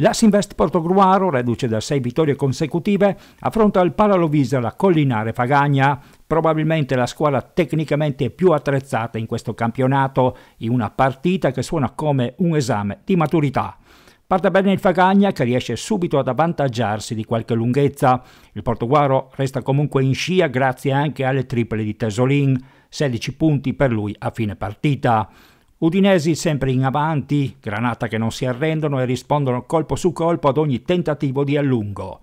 L'Assinvest Portogruaro, reduce da sei vittorie consecutive, affronta il Paralovisa, la collinare Fagagna, probabilmente la squadra tecnicamente più attrezzata in questo campionato, in una partita che suona come un esame di maturità. Parte bene il Fagagna che riesce subito ad avvantaggiarsi di qualche lunghezza. Il Portoguaro resta comunque in scia grazie anche alle triple di Tesolin, 16 punti per lui a fine partita. Udinesi sempre in avanti, Granata che non si arrendono e rispondono colpo su colpo ad ogni tentativo di allungo.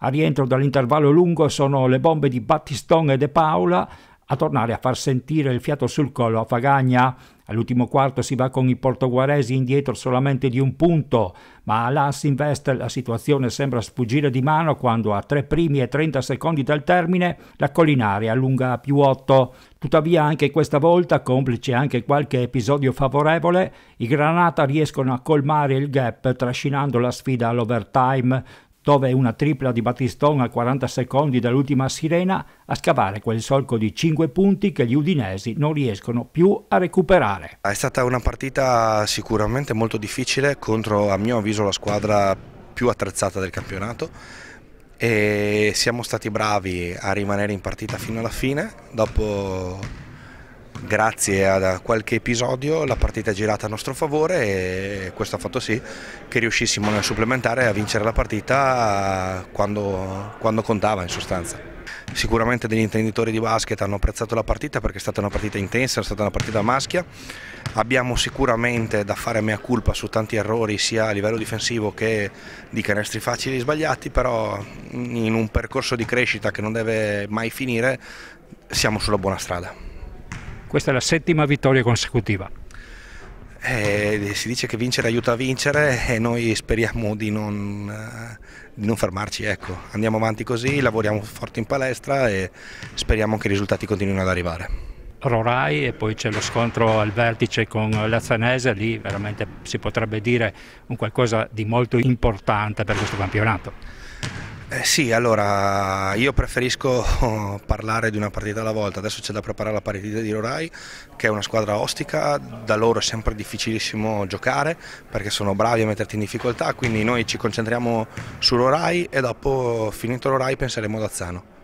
A rientro dall'intervallo lungo sono le bombe di Battiston e De Paola a tornare a far sentire il fiato sul collo a Fagagna. All'ultimo quarto si va con i portoguaresi indietro solamente di un punto, ma all'Assinvest la situazione sembra sfuggire di mano quando a 3 primi e 30 secondi dal termine la collinare allunga a più 8. Tuttavia anche questa volta, complice anche qualche episodio favorevole, i Granata riescono a colmare il gap trascinando la sfida all'overtime dove una tripla di Battiston a 40 secondi dall'ultima sirena a scavare quel solco di 5 punti che gli udinesi non riescono più a recuperare. È stata una partita sicuramente molto difficile contro a mio avviso la squadra più attrezzata del campionato e siamo stati bravi a rimanere in partita fino alla fine dopo grazie a qualche episodio la partita è girata a nostro favore e questo ha fatto sì che riuscissimo nel supplementare a vincere la partita quando, quando contava in sostanza. Sicuramente degli intenditori di basket hanno apprezzato la partita perché è stata una partita intensa, è stata una partita maschia. Abbiamo sicuramente da fare mea culpa su tanti errori sia a livello difensivo che di canestri facili sbagliati, però in un percorso di crescita che non deve mai finire siamo sulla buona strada. Questa è la settima vittoria consecutiva. Eh, si dice che vincere aiuta a vincere e noi speriamo di non, eh, di non fermarci. Ecco. Andiamo avanti così, lavoriamo forte in palestra e speriamo che i risultati continuino ad arrivare. Rorai e poi c'è lo scontro al vertice con Lazzanese, lì veramente si potrebbe dire un qualcosa di molto importante per questo campionato. Eh sì, allora io preferisco parlare di una partita alla volta, adesso c'è da preparare la partita di Rorai che è una squadra ostica, da loro è sempre difficilissimo giocare perché sono bravi a metterti in difficoltà, quindi noi ci concentriamo su Rorai e dopo finito Rorai penseremo ad Azzano.